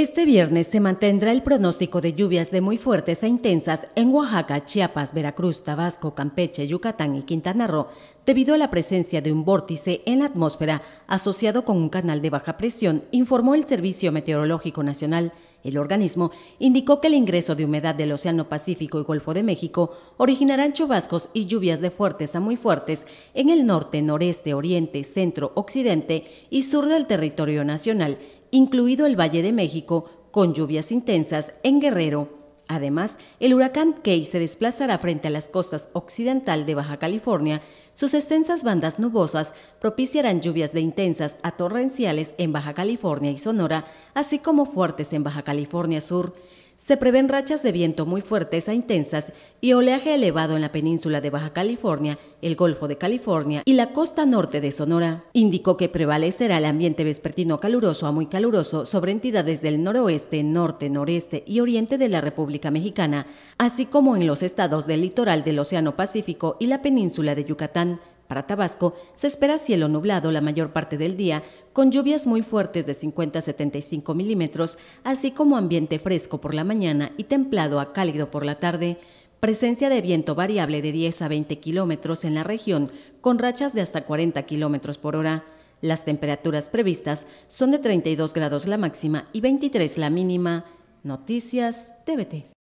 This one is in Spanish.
Este viernes se mantendrá el pronóstico de lluvias de muy fuertes a e intensas en Oaxaca, Chiapas, Veracruz, Tabasco, Campeche, Yucatán y Quintana Roo, debido a la presencia de un vórtice en la atmósfera asociado con un canal de baja presión, informó el Servicio Meteorológico Nacional. El organismo indicó que el ingreso de humedad del Océano Pacífico y Golfo de México originarán chubascos y lluvias de fuertes a muy fuertes en el norte, noreste, oriente, centro, occidente y sur del territorio nacional incluido el Valle de México, con lluvias intensas en Guerrero. Además, el huracán Key se desplazará frente a las costas occidental de Baja California. Sus extensas bandas nubosas propiciarán lluvias de intensas a torrenciales en Baja California y Sonora, así como fuertes en Baja California Sur se prevén rachas de viento muy fuertes a e intensas y oleaje elevado en la península de Baja California, el Golfo de California y la costa norte de Sonora. Indicó que prevalecerá el ambiente vespertino caluroso a muy caluroso sobre entidades del noroeste, norte, noreste y oriente de la República Mexicana, así como en los estados del litoral del Océano Pacífico y la península de Yucatán. Para Tabasco se espera cielo nublado la mayor parte del día, con lluvias muy fuertes de 50 a 75 milímetros, así como ambiente fresco por la mañana y templado a cálido por la tarde. Presencia de viento variable de 10 a 20 kilómetros en la región, con rachas de hasta 40 kilómetros por hora. Las temperaturas previstas son de 32 grados la máxima y 23 la mínima. Noticias TVT.